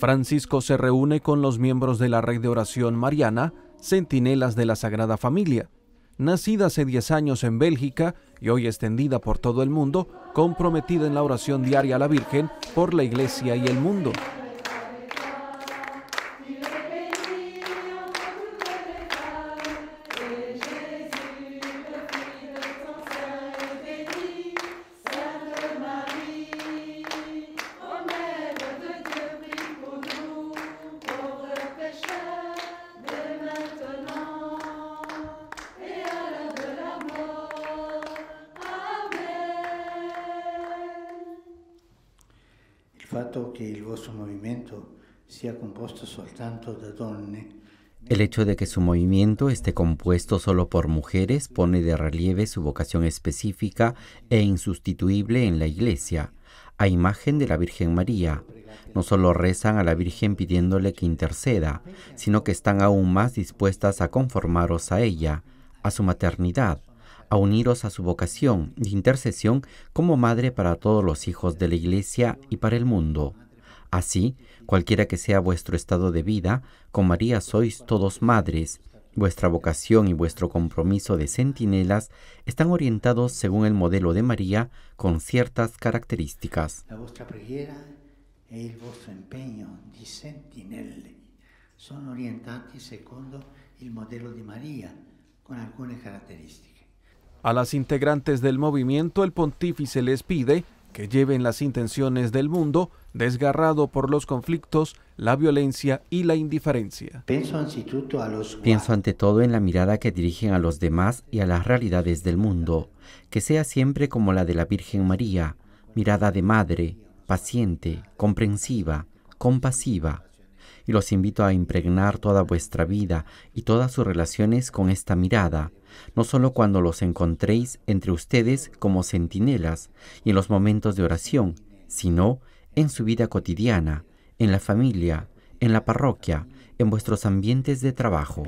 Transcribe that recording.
Francisco se reúne con los miembros de la red de oración mariana, Centinelas de la Sagrada Familia, nacida hace 10 años en Bélgica y hoy extendida por todo el mundo, comprometida en la oración diaria a la Virgen por la Iglesia y el mundo. El hecho de que su movimiento esté compuesto solo por mujeres pone de relieve su vocación específica e insustituible en la Iglesia, a imagen de la Virgen María. No solo rezan a la Virgen pidiéndole que interceda, sino que están aún más dispuestas a conformaros a ella, a su maternidad, a uniros a su vocación de intercesión como madre para todos los hijos de la Iglesia y para el mundo. Así, cualquiera que sea vuestro estado de vida, con María sois todos madres. Vuestra vocación y vuestro compromiso de sentinelas están orientados según el modelo de María con ciertas características. La vuestra preghiera e il vostro impegno con alcune caratteristiche. A las integrantes del movimiento el pontífice les pide que lleven las intenciones del mundo desgarrado por los conflictos, la violencia y la indiferencia. Pienso ante todo en la mirada que dirigen a los demás y a las realidades del mundo, que sea siempre como la de la Virgen María, mirada de madre, paciente, comprensiva, compasiva, y los invito a impregnar toda vuestra vida y todas sus relaciones con esta mirada, no solo cuando los encontréis entre ustedes como centinelas y en los momentos de oración, sino en su vida cotidiana, en la familia, en la parroquia, en vuestros ambientes de trabajo.